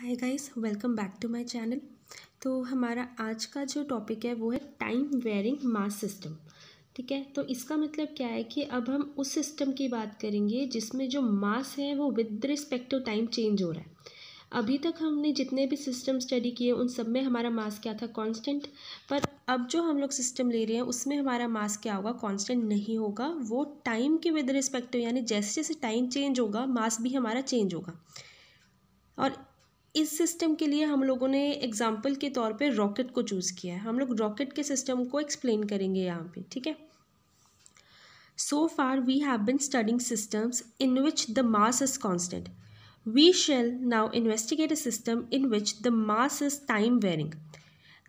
Hi guys welcome back to my channel तो हमारा आज का जो टॉपिक है वो है टाइम वेयरिंग मास सिस्टम ठीक है तो इसका मतलब क्या है कि अब हम उस सिस्टम की बात करेंगे जिसमें जो मास है वो with respect to time change हो रहा है अभी तक हमने जितने भी सिस्टम स्टडी किए उन सब में हमारा मास क्या था कांस्टेंट पर अब जो हम लोग सिस्टम ले रहे हैं उसमें हमारा मास क्या होगा कांस्टेंट नहीं होगा वो टाइम के विद रिस्पेक्ट यानी जैसे जैसे टाइम चेंज होगा मास भी हमारा चेंज होगा और इस सिस्टम के लिए हम लोगों ने एग्जाम्पल के तौर पे रॉकेट को चूज़ किया है हम लोग रॉकेट के सिस्टम को एक्सप्लेन करेंगे यहाँ पे ठीक है so far we have been studying systems in which the mass is constant we shall now investigate a system in which the mass is time varying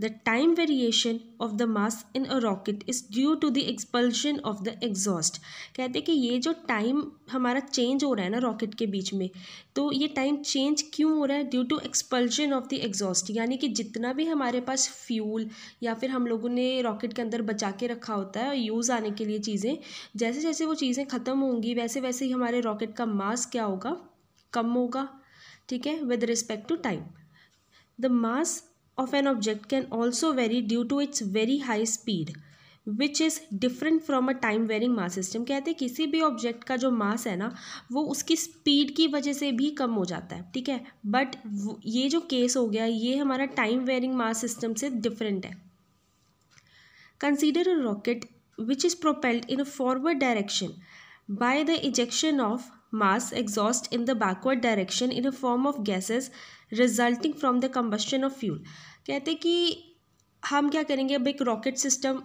The time variation of the mass in a rocket is due to the expulsion of the exhaust. कहते हैं कि ये जो time हमारा change हो रहा है ना rocket के बीच में तो ये time change क्यों हो रहा है due to expulsion of the exhaust. यानी कि जितना भी हमारे पास fuel या फिर हम लोगों ने rocket के अंदर बचा के रखा होता है और यूज़ आने के लिए चीज़ें जैसे जैसे वो चीज़ें ख़त्म होंगी वैसे वैसे ही हमारे रॉकेट का मास क्या होगा कम होगा ठीक है with respect to time the mass of an object can also vary due to its very high speed which is different from a time varying mass system कहते हैं किसी भी ऑब्जेक्ट का जो मास है ना वो उसकी स्पीड की वजह से भी कम हो जाता है ठीक है बट ये जो केस हो गया ये हमारा टाइम varying मास सिस्टम से डिफरेंट है consider a rocket which is propelled in a forward direction by the ejection of mass exhaust in the backward direction in a form of gases resulting from the combustion of fuel कहते कि हम क्या करेंगे अब एक rocket system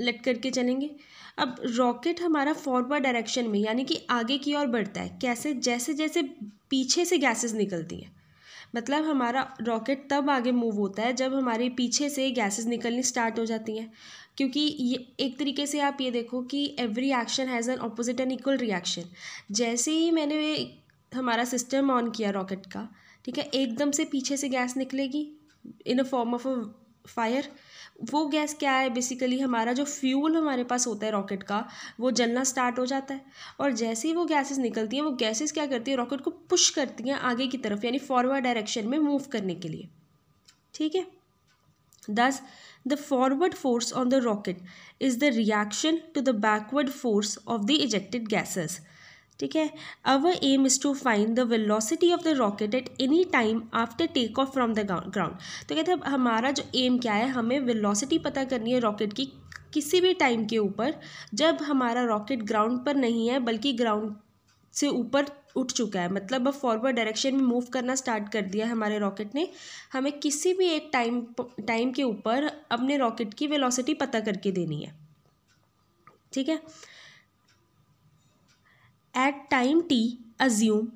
late करके चलेंगे अब रॉकेट हमारा फॉरवर्ड डायरेक्शन में यानी कि आगे की ओर बढ़ता है कैसे जैसे जैसे पीछे से गैसेस निकलती हैं मतलब हमारा रॉकेट तब आगे मूव होता है जब हमारे पीछे से गैसेस निकलनी स्टार्ट हो जाती हैं क्योंकि ये एक तरीके से आप ये देखो कि every action has an opposite and equal reaction जैसे ही मैंने हमारा सिस्टम ऑन किया रॉकेट का ठीक है एकदम से पीछे से गैस निकलेगी in a form of a fire वो गैस क्या है बेसिकली हमारा जो फ्यूल हमारे पास होता है रॉकेट का वो जलना स्टार्ट हो जाता है और जैसे ही वो गैसेस निकलती हैं वो गैसेस क्या करती है रॉकेट को पुश करती हैं आगे की तरफ यानी फॉरवर्ड डायरेक्शन में मूव करने के लिए ठीक है Thus, the forward force on the rocket is the reaction to the backward force of the ejected gases. ठीक है our aim is to find the velocity of the rocket at any time after take off from the ground तो कहते हैं हमारा जो M क्या है हमें वेलोसिटी पता करनी है रॉकेट की किसी भी टाइम के ऊपर जब हमारा रॉकेट ग्राउंड पर नहीं है बल्कि ग्राउंड से ऊपर उठ चुका है मतलब अब फॉरवर्ड डायरेक्शन में मूव करना स्टार्ट कर दिया हमारे रॉकेट ने हमें किसी भी एक टाइम टाइम के ऊपर अपने रॉकेट की वेलोसिटी पता करके देनी है ठीक है at time T assume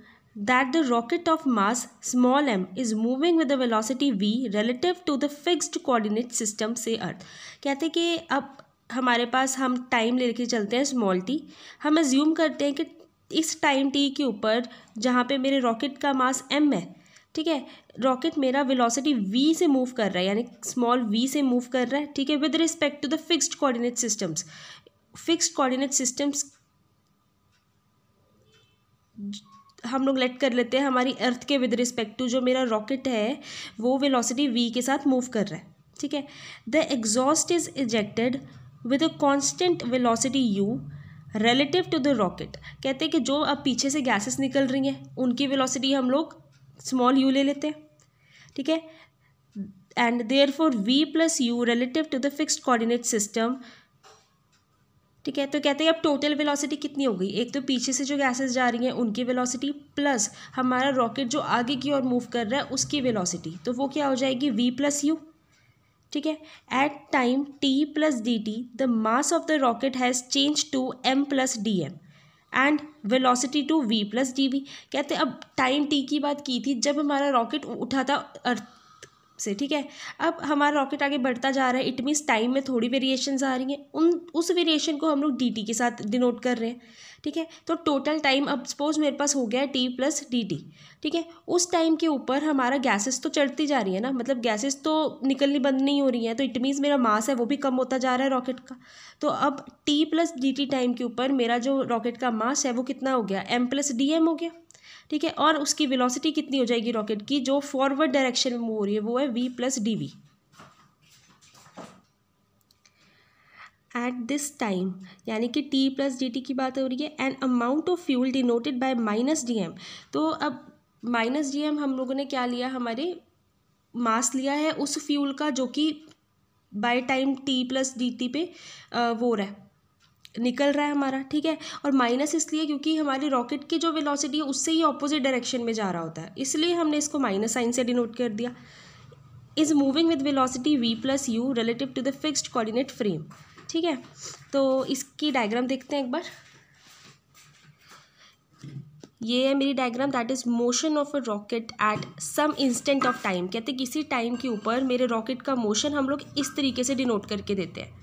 that the rocket of mass small M is moving with the velocity V relative to the fixed coordinate system say earth कहते हैं कि अब हमारे पास हम टाइम ले लेके चलते हैं स्मॉल टी हम एज्यूम करते हैं कि इस टाइम टी के ऊपर जहाँ पे मेरे रॉकेट का मास एम है ठीक है रॉकेट मेरा वेलोसिटी वी से मूव कर रहा है यानी स्मॉल वी से मूव कर रहा है ठीक है with respect to the fixed coordinate systems fixed coordinate systems हम लोग लेट कर लेते हैं हमारी अर्थ के विद रिस्पेक्ट टू जो मेरा रॉकेट है वो वेलोसिटी वी के साथ मूव कर रहा है ठीक है the exhaust is ejected with a constant velocity U relative to the rocket कहते हैं कि जो अब पीछे से गैसेस निकल रही हैं उनकी वेलोसिटी हम लोग स्मॉल यू ले लेते हैं ठीक है and therefore V plus you relative to the fixed coordinate system ठीक है तो कहते हैं अब टोटल वेलोसिटी कितनी हो गई एक तो पीछे से जो गैसेस जा रही हैं उनकी वेलोसिटी प्लस हमारा रॉकेट जो आगे की ओर मूव कर रहा है उसकी वेलोसिटी तो वो क्या हो जाएगी वी प्लस यू ठीक है at time T plus D T the mass of the rocket has change to M plus D M and velocity to V plus D V कहते अब टाइम टी की बात की थी जब हमारा रॉकेट उठा था अर्थ से ठीक है अब हमारा रॉकेट आगे बढ़ता जा रहा है इट मीन्स टाइम में थोड़ी वेरिएशन आ रही हैं उन उस वेरिएशन को हम लोग डी टी के साथ डिनोट कर रहे हैं ठीक है तो टोटल टाइम अब सपोज मेरे पास हो गया है टी प्लस डी टी ठीक है उस टाइम के ऊपर हमारा गैसेस तो चढ़ती जा रही है ना मतलब गैसेस तो निकलनी बंद नहीं हो रही है तो इट मीन्स मेरा मास है वो भी कम होता जा रहा है रॉकेट का तो अब T plus D T time के ऊपर मेरा जो रॉकेट का मास है वो कितना हो गया एम प्लस डी एम हो गया ठीक है और उसकी वेलोसिटी कितनी हो जाएगी रॉकेट की जो फॉरवर्ड डायरेक्शन में मूव हो रही है वो है V plus D V at this time यानी कि टी प्लस डी टी की बात हो रही है and amount of fuel denoted by minus D M तो अब माइनस डी एम हम लोगों ने क्या लिया हमारे मास लिया है उस फ्यूल का जो कि by time T plus D T पे वो रहा है निकल रहा है हमारा ठीक है और माइनस इसलिए क्योंकि हमारी रॉकेट की जो वेलोसिटी है उससे ही ऑपोजिट डायरेक्शन में जा रहा होता है इसलिए हमने इसको माइनस साइन से डिनोट कर दिया is moving with velocity v plus you relative to the fixed coordinate frame ठीक है तो इसकी डायग्राम देखते हैं एक बार ये है मेरी diagram that is motion of a rocket at some instant of time कहते किसी टाइम के ऊपर मेरे रॉकेट का मोशन हम लोग इस तरीके से डिनोट करके देते हैं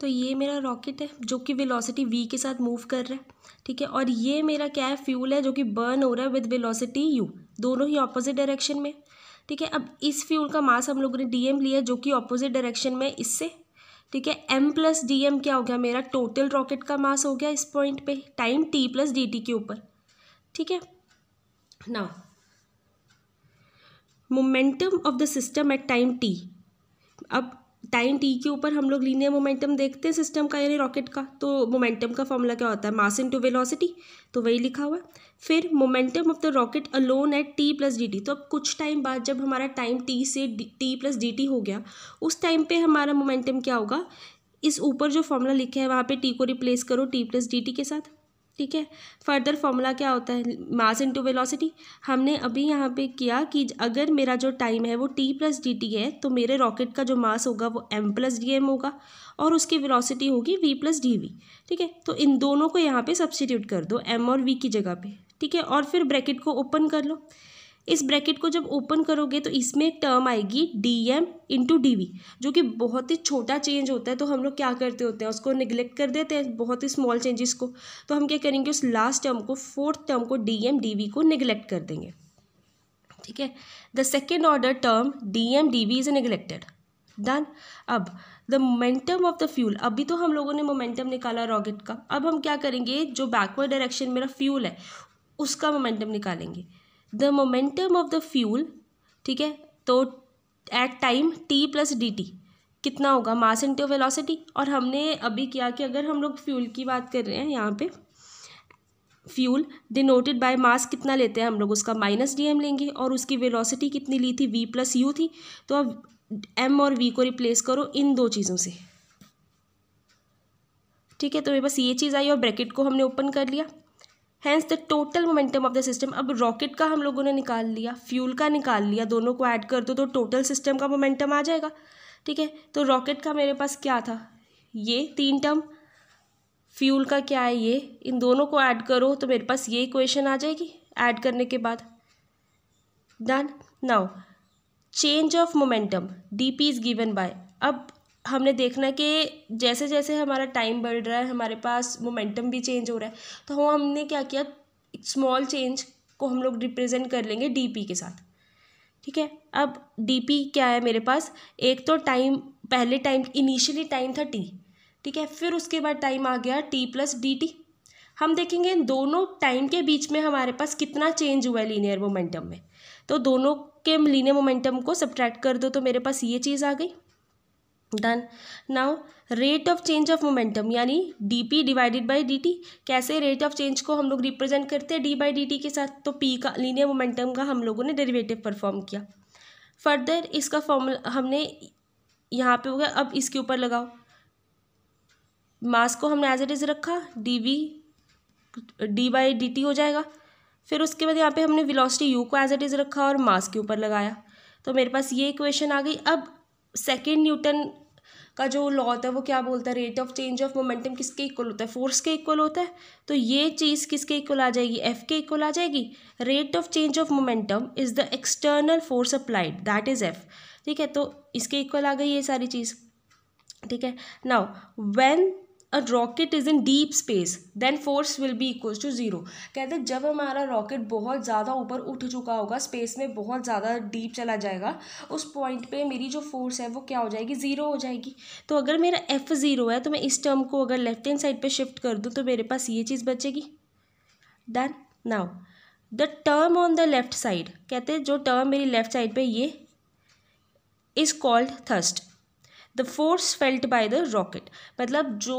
तो ये मेरा रॉकेट है जो कि वेलोसिटी वी के साथ मूव कर रहा है ठीक है और ये मेरा क्या है फ्यूल है जो कि बर्न हो रहा है विद वेलोसिटी यू दोनों ही ऑपोजिट डायरेक्शन में ठीक है अब इस फ्यूल का मास हम लोगों ने डी एम लिया जो कि ऑपोजिट डायरेक्शन में इससे ठीक है एम प्लस डी एम क्या हो गया मेरा टोटल रॉकेट का मास हो गया इस पॉइंट पे time T plus D t के ऊपर ठीक है now momentum of the system at time t अब टाइम टी के ऊपर हम लोग लीनियर मोमेंटम देखते हैं सिस्टम का यानी रॉकेट का तो मोमेंटम का फॉर्मूला क्या होता है मास इनटू वेलोसिटी तो वही लिखा हुआ है फिर momentum of the rocket alone at t plus d तो अब कुछ टाइम बाद जब हमारा टाइम टी से टी प्लस डी हो गया उस टाइम पे हमारा मोमेंटम क्या होगा इस ऊपर जो फॉर्मूला लिखा है वहाँ पर टी को रिप्लेस करो टी प्लस डी के साथ ठीक है फर्दर फॉर्मूला क्या होता है मास इनटू वेलोसिटी हमने अभी यहाँ पे किया कि अगर मेरा जो टाइम है वो टी प्लस डी टी है तो मेरे रॉकेट का जो मास होगा वो एम प्लस डी एम होगा और उसकी वेलोसिटी होगी वी प्लस डी वी ठीक है तो इन दोनों को यहाँ पे सब्सटीट्यूट कर दो एम और वी की जगह पे ठीक है और फिर ब्रैकेट को ओपन कर लो इस ब्रैकेट को जब ओपन करोगे तो इसमें एक टर्म आएगी d m into d v जो कि बहुत ही छोटा चेंज होता है तो हम लोग क्या करते होते हैं उसको निगलेक्ट कर देते हैं बहुत ही स्मॉल चेंजेस को तो हम क्या करेंगे उस लास्ट टर्म को फोर्थ टर्म को डी एम डी वी को निगलेक्ट कर देंगे ठीक है the second order term d m d v is neglected done अब the momentum of the fuel अभी तो हम लोगों ने मोमेंटम निकाला रॉकेट का अब हम क्या करेंगे जो बैकवर्ड डायरेक्शन मेरा फ्यूल है उसका मोमेंटम निकालेंगे the momentum of the fuel ठीक है तो at time T plus D t कितना होगा मास इंटू वेलोसिटी और हमने अभी किया कि अगर हम लोग फ्यूल की बात कर रहे हैं यहाँ पे फ्यूल डिनोटेड बाय मास कितना लेते हैं हम लोग उसका माइनस डी एम लेंगे और उसकी वेलोसिटी कितनी ली थी वी प्लस यू थी तो अब एम और वी को रिप्लेस करो इन दो चीज़ों से ठीक है तो मेरे पास ये चीज़ आई और ब्रैकेट को हमने ओपन कर लिया hence the total momentum of the system अब रॉकेट का हम लोगों ने निकाल लिया फ्यूल का निकाल लिया दोनों को ऐड कर दो तो टोटल सिस्टम का मोमेंटम आ जाएगा ठीक है तो रॉकेट का मेरे पास क्या था ये तीन टर्म फ्यूल का क्या है ये इन दोनों को ऐड करो तो मेरे पास ये इक्वेशन आ जाएगी ऐड करने के बाद done now change of momentum d p is given by अब हमने देखना कि जैसे जैसे हमारा टाइम बढ़ रहा है हमारे पास मोमेंटम भी चेंज हो रहा है तो हमने क्या किया स्मॉल चेंज को हम लोग रिप्रेजेंट कर लेंगे डीपी के साथ ठीक है अब डीपी क्या है मेरे पास एक तो टाइम पहले टाइम इनिशियली टाइम था टी ठीक है फिर उसके बाद टाइम आ गया टी प्लस डी टी हम देखेंगे इन दोनों टाइम के बीच में हमारे पास कितना चेंज हुआ है लीनियर मोमेंटम में तो दोनों के लीनियर मोमेंटम को सब्ट्रैक्ट कर दो तो मेरे पास ये चीज़ आ गई done now rate of change of momentum यानी d p divided by d t कैसे रेट ऑफ चेंज को हम लोग रिप्रेजेंट करते हैं डी बाई डी टी के साथ तो पी का लीनियर मोमेंटम का हम लोगों ने डेरिवेटिव परफॉर्म किया फर्दर इसका फॉर्मूला हमने यहाँ पे हो गया अब इसके ऊपर लगाओ मास को हमने एज इट इज़ रखा d v d by d t हो जाएगा फिर उसके बाद यहाँ पे हमने विलोसिटी यू को एज इट इज़ रखा और मास के ऊपर लगाया तो मेरे पास ये इक्वेशन आ गई अब सेकेंड न्यूटन का जो लॉ होता है वो क्या बोलता है rate of change of momentum किसके इक्वल होता है फोर्स के इक्वल होता है तो ये चीज़ किसके इक्वल आ जाएगी एफ के इक्वल आ जाएगी rate of change of momentum is the external force applied that is f ठीक है तो इसके इक्वल आ गई ये सारी चीज़ ठीक है now when a rocket is in deep space then force will be equals to zero कहते हैं जब हमारा रॉकेट बहुत ज़्यादा ऊपर उठ चुका होगा स्पेस में बहुत ज़्यादा डीप चला जाएगा उस पॉइंट पे मेरी जो फोर्स है वो क्या हो जाएगी ज़ीरो हो जाएगी तो अगर मेरा एफ़ ज़ीरो है तो मैं इस टर्म को अगर लेफ्ट हैंड साइड पर शिफ्ट कर दूँ तो मेरे पास ये चीज़ बचेगी done now the term on the left side कहते हैं जो टर्म मेरी लेफ्ट साइड पर ये is called thrust the force felt by the rocket मतलब जो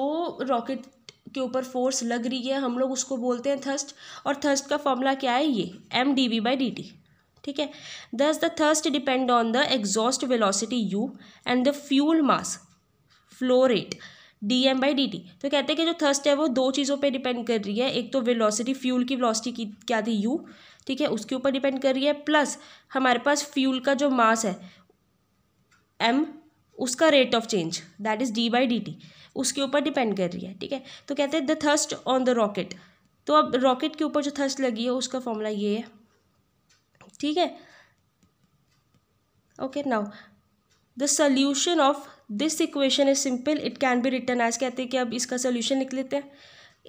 रॉकेट के ऊपर फोर्स लग रही है हम लोग उसको बोलते हैं थर्स्ट और थर्स्ट का फॉर्मूला क्या है ये m d v by d t ठीक है thus the thrust depend on the exhaust velocity u and the fuel mass flow rate d m by d t तो कहते हैं कि जो थर्स्ट है वो दो चीज़ों पे डिपेंड कर रही है एक तो वेलोसिटी फ्यूल की वेलोसिटी की क्या थी यू ठीक है उसके ऊपर डिपेंड कर रही है प्लस हमारे पास फ्यूल का जो मास है एम उसका rate of change that is d by d t उसके ऊपर डिपेंड कर रही है ठीक है तो कहते हैं the thrust on the rocket तो अब रॉकेट के ऊपर जो थर्स्ट लगी है उसका फॉर्मूला ये है ठीक है okay now the solution of this equation is simple it can be written as कहते हैं कि अब इसका सोल्यूशन लिख लेते हैं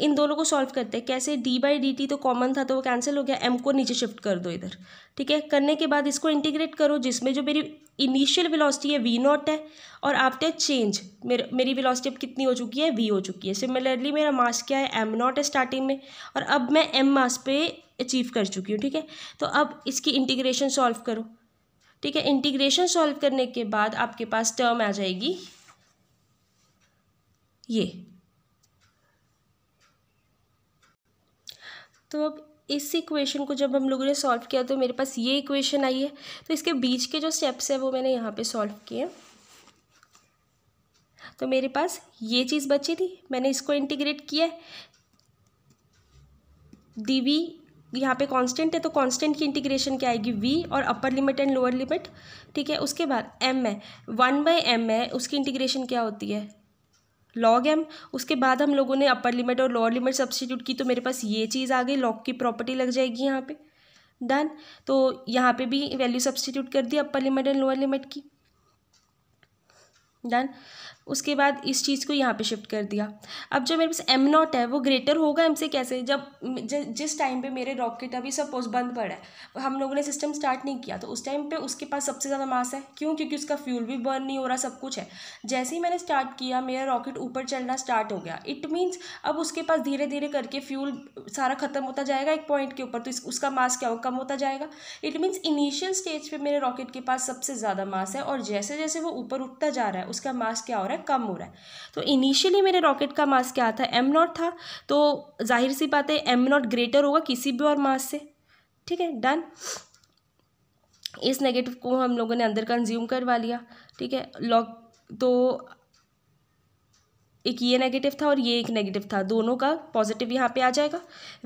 इन दोनों को सॉल्व करते हैं कैसे डी बाई डी टी तो कॉमन था तो वो कैंसिल हो गया एम को नीचे शिफ्ट कर दो इधर ठीक है करने के बाद इसको इंटीग्रेट करो जिसमें जो मेरी इनिशियल वेलोसिटी है वी नॉट है और आफ्टर चेंज मेर, मेरी वेलोसिटी अब कितनी हो चुकी है वी हो चुकी है सिमिलरली मेरा मास क्या है एम नॉट है स्टार्टिंग में और अब मैं एम मास पे अचीव कर चुकी हूँ ठीक है तो अब इसकी इंटीग्रेशन सॉल्व करो ठीक है इंटीग्रेशन सॉल्व करने के बाद आपके पास टर्म आ जाएगी ये तो अब इस इक्वेशन को जब हम लोगों ने सॉल्व किया तो मेरे पास ये इक्वेशन आई है तो इसके बीच के जो स्टेप्स हैं वो मैंने यहाँ पे सॉल्व किए तो मेरे पास ये चीज़ बची थी मैंने इसको इंटीग्रेट किया डी वी यहाँ पे कांस्टेंट है तो कांस्टेंट की इंटीग्रेशन क्या आएगी वी और upper limit and lower limit ठीक है उसके बाद एम है वन बाई एम है उसकी इंटीग्रेशन क्या होती है लॉग एम उसके बाद हम लोगों ने अपर लिमिट और लोअर लिमिट सब्सटीट्यूट की तो मेरे पास ये चीज़ आ गई लॉग की प्रॉपर्टी लग जाएगी यहाँ पे डन तो यहाँ पे भी वैल्यू सब्सटीट्यूट कर दी upper limit and lower limit की डन उसके बाद इस चीज़ को यहाँ पे शिफ्ट कर दिया अब जो मेरे पास एम नॉट है वो ग्रेटर होगा एम से कैसे जब ज, जिस टाइम पे मेरे रॉकेट अभी सपोज बंद पड़ा है हम लोगों ने सिस्टम स्टार्ट नहीं किया तो उस टाइम पे उसके पास सबसे ज़्यादा मास है क्यों क्योंकि उसका फ्यूल भी बर्न नहीं हो रहा सब कुछ है जैसे ही मैंने स्टार्ट किया मेरा रॉकेट ऊपर चलना स्टार्ट हो गया इट मीन्स अब उसके पास धीरे धीरे करके फ्यूल सारा ख़त्म होता जाएगा एक पॉइंट के ऊपर तो इस, उसका मास क्या होगा कम होता जाएगा इट मीन्स इनिशियल स्टेज पर मेरे रॉकेट के पास सबसे ज़्यादा मास है और जैसे जैसे वो ऊपर उठता जा रहा है उसका मास क्या हो रहा है है कम हो रहा है तो इनिशियली मेरे रॉकेट का मास क्या था एम नॉट था तो जाहिर सी बात है एम नॉट ग्रेटर होगा किसी भी और मास से ठीक है डन इस नेगेटिव को हम लोगों ने अंदर कंज्यूम करवा लिया ठीक है लॉक तो एक ये नेगेटिव था और ये एक नेगेटिव था दोनों का पॉजिटिव यहाँ पे आ जाएगा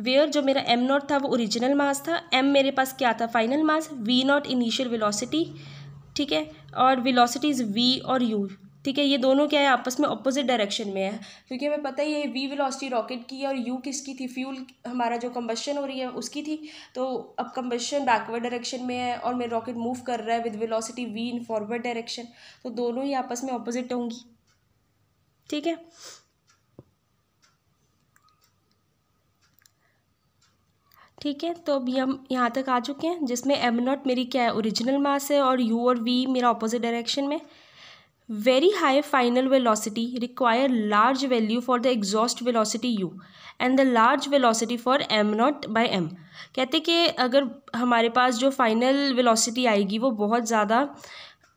वेयर जो मेरा एम नॉट था वो ओरिजिनल मास था एम मेरे पास क्या था final mass v naught initial velocity ठीक है और वेलोसिटी इज़ वी और यू ठीक है ये दोनों क्या है आपस में अपोजिट डायरेक्शन में है क्योंकि हमें पता ही है वी वेलोसिटी रॉकेट की और यू किसकी थी फ्यूल हमारा जो कम्बशन हो रही है उसकी थी तो अब कम्बशन बैकवर्ड डायरेक्शन में है और मेरा रॉकेट मूव कर रहा है with velocity v in forward direction तो दोनों ही आपस में अपोजिट होंगी ठीक है ठीक है तो अभी हम यहाँ तक आ चुके हैं जिसमें एम नॉट मेरी क्या है ओरिजिनल मास है और यू और वी मेरा अपोजिट डायरेक्शन में very high final velocity require large value for the exhaust velocity u and the large velocity for m naught by m कहते कि अगर हमारे पास जो फाइनल वेलोसिटी आएगी वो बहुत ज़्यादा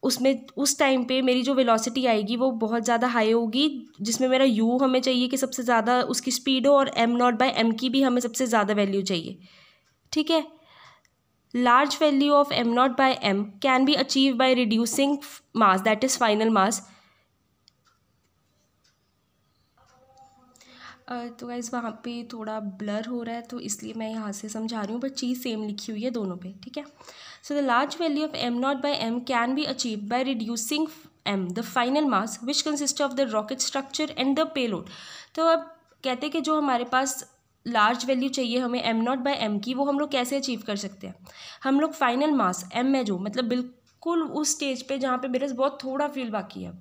उसमें उस टाइम पे मेरी जो वेलोसिटी आएगी वो बहुत ज़्यादा हाई होगी जिसमें मेरा यू हमें चाहिए कि सबसे ज़्यादा उसकी स्पीड हो और एम नॉट बाई एम की भी हमें सबसे ज़्यादा वैल्यू चाहिए ठीक है large value of m naught by m can be achieve by reducing mass that is final mass तो गाइज़ वहाँ पे थोड़ा ब्लर हो रहा है तो इसलिए मैं यहाँ से समझा रही हूँ बट चीज़ सेम लिखी हुई है दोनों पे ठीक है so the large value of m naught by m can be achieve by reducing m the final mass which consist of the rocket structure and the payload तो अब कहते हैं कि जो हमारे पास लार्ज वैल्यू चाहिए हमें एम नॉट बाई एम की वो हम लोग कैसे अचीव कर सकते हैं हम लोग फाइनल मास एम है जो मतलब बिल्कुल उस स्टेज पे जहाँ पे मेरे बहुत थोड़ा फील बाकी है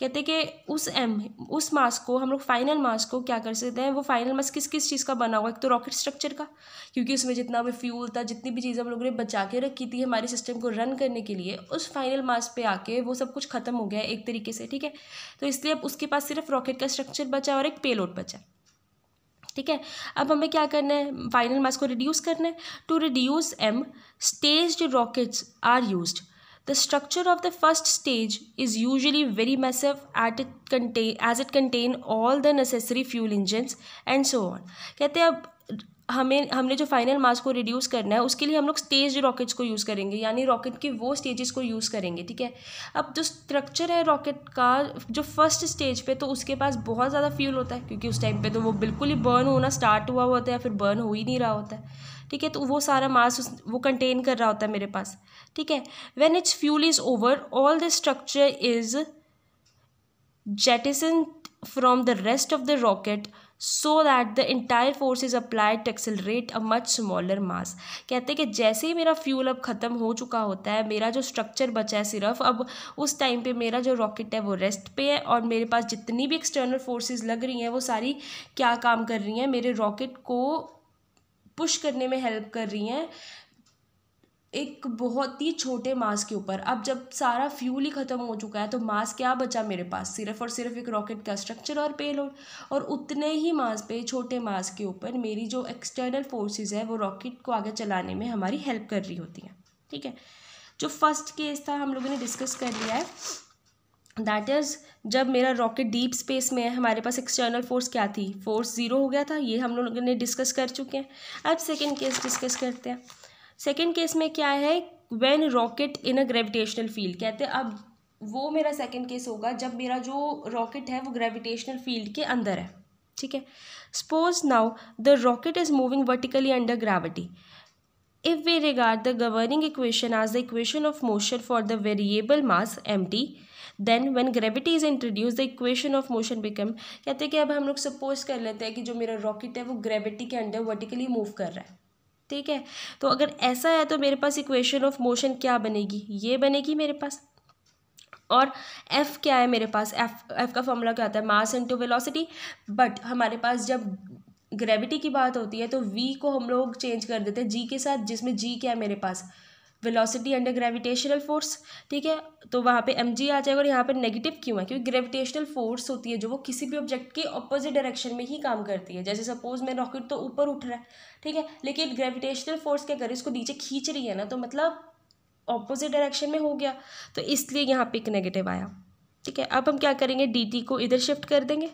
कहते हैं कि उस एम उस मास को हम लोग फाइनल मास को क्या कर सकते हैं वो फाइनल मास किस किस चीज़ का बना हुआ एक तो रॉकेट स्ट्रक्चर का क्योंकि उसमें जितना भी फ्यूल था जितनी भी चीज़ हम लोगों ने बचा के रखी थी हमारे सिस्टम को रन करने के लिए उस फाइनल मास पे आके वो सब कुछ खत्म हो गया एक तरीके से ठीक है तो इसलिए अब उसके पास सिर्फ रॉकेट का स्ट्रक्चर बचा और एक पेलोड बचा ठीक है अब हमें क्या करना है फाइनल मास को रिड्यूस करना है to reduce m stage rockets are use the structure of the first stage is usually very massive at it contain as it contain all the necessary fuel engines and so on कहते हैं अब हमें हमने जो final मास को reduce करना है उसके लिए हम लोग स्टेज रॉकेट्स को यूज़ करेंगे यानी रॉकेट के वो स्टेजेस को यूज़ करेंगे ठीक है अब जो स्ट्रक्चर है रॉकेट का जो फर्स्ट स्टेज पे तो उसके पास बहुत ज़्यादा फ्यूल होता है क्योंकि उस टाइम पे तो वो बिल्कुल ही बर्न होना स्टार्ट हुआ होता है या फिर बर्न हो ही नहीं रहा होता है ठीक है तो वो सारा मास वो कंटेन कर रहा होता है मेरे पास ठीक है when its fuel is over all the structure is jettison from the rest of the rocket so that the entire force is applied to accelerate a much smaller mass कहते हैं कि जैसे ही मेरा फ्यूल अब ख़त्म हो चुका होता है मेरा जो स्ट्रक्चर बचा है सिर्फ अब उस टाइम पे मेरा जो रॉकेट है वो रेस्ट पे है और मेरे पास जितनी भी एक्सटर्नल फोर्सेस लग रही हैं वो सारी क्या काम कर रही हैं मेरे रॉकेट को पुश करने में हेल्प कर रही हैं एक बहुत ही छोटे मास के ऊपर अब जब सारा फ्यूल ही ख़त्म हो चुका है तो मास क्या बचा मेरे पास सिर्फ और सिर्फ एक रॉकेट का स्ट्रक्चर और पेलोड और उतने ही मास पे छोटे मास के ऊपर मेरी जो एक्सटर्नल फोर्सेस है वो रॉकेट को आगे चलाने में हमारी हेल्प कर रही होती हैं ठीक है जो फर्स्ट केस था हम लोगों ने डिस्कस कर लिया है दैट इज़ जब मेरा रॉकेट डीप स्पेस में है हमारे पास एक्सटर्नल फोर्स क्या थी फोर्स ज़ीरो हो गया था ये हम लोगों ने डिस्कस कर चुके हैं अब सेकेंड केस डिस्कस करते हैं सेकेंड केस में क्या है when rocket in a gravitational field कहते हैं अब वो मेरा सेकेंड केस होगा जब मेरा जो रॉकेट है वो ग्रेविटेशनल फील्ड के अंदर है ठीक है suppose now the rocket is moving vertically under gravity if we regard the governing equation as the equation of motion for the variable mass m t then when gravity is introduce the equation of motion become कहते हैं कि अब हम लोग suppose कर लेते हैं कि जो मेरा रॉकेट है वो ग्रेविटी के अंडर वर्टिकली मूव कर रहा है ठीक है तो अगर ऐसा है तो मेरे पास इक्वेशन ऑफ मोशन क्या बनेगी ये बनेगी मेरे पास और एफ़ क्या है मेरे पास एफ़ एफ़ का फॉर्मूला क्या होता है मास इनटू वेलोसिटी बट हमारे पास जब ग्रेविटी की बात होती है तो वी को हम लोग चेंज कर देते हैं जी के साथ जिसमें जी क्या है मेरे पास वेलोसिटी अंडर ग्रेविटेशनल फोर्स ठीक है तो वहाँ पे एम जी आ जाएगा और यहाँ पे नेगेटिव क्यों है क्योंकि ग्रेविटेशनल फोर्स होती है जो वो किसी भी ऑब्जेक्ट के अपोजिट डायरेक्शन में ही काम करती है जैसे सपोज मैं रॉकेट तो ऊपर उठ रहा है ठीक है लेकिन ग्रेविटेशनल फोर्स क्या करें इसको नीचे खींच रही है ना तो मतलब अपोजिट डायरेक्शन में हो गया तो इसलिए यहाँ पर एक नेगेटिव आया ठीक है अब हम क्या करेंगे डी को इधर शिफ्ट कर देंगे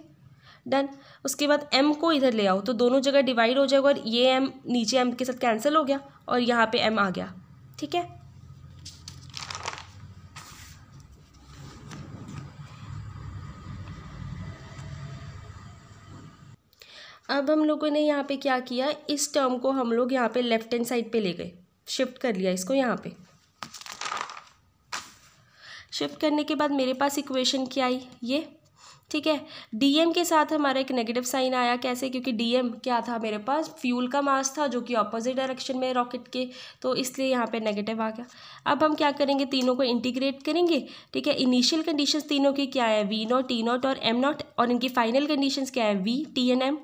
डन उसके बाद एम को इधर ले आओ तो दोनों जगह डिवाइड हो जाएगा और ये एम नीचे एम के साथ कैंसिल हो गया और यहाँ पे एम आ गया ठीक है अब हम लोगों ने यहाँ पे क्या किया इस टर्म को हम लोग यहाँ पे लेफ्ट हैंड साइड पे ले गए शिफ्ट कर लिया इसको यहाँ पे शिफ्ट करने के बाद मेरे पास इक्वेशन क्या आई ये ठीक है डीएम के साथ हमारा एक नेगेटिव साइन आया कैसे क्योंकि डीएम क्या था मेरे पास फ्यूल का मास था जो कि ऑपोजिट डायरेक्शन में रॉकेट के तो इसलिए यहाँ पे नेगेटिव आ गया अब हम क्या करेंगे तीनों को इंटीग्रेट करेंगे ठीक है इनिशियल कंडीशंस तीनों की क्या है वी नॉट टी नॉट और एम नॉट और इनकी फाइनल कंडीशंस क्या है वी टी एंड एम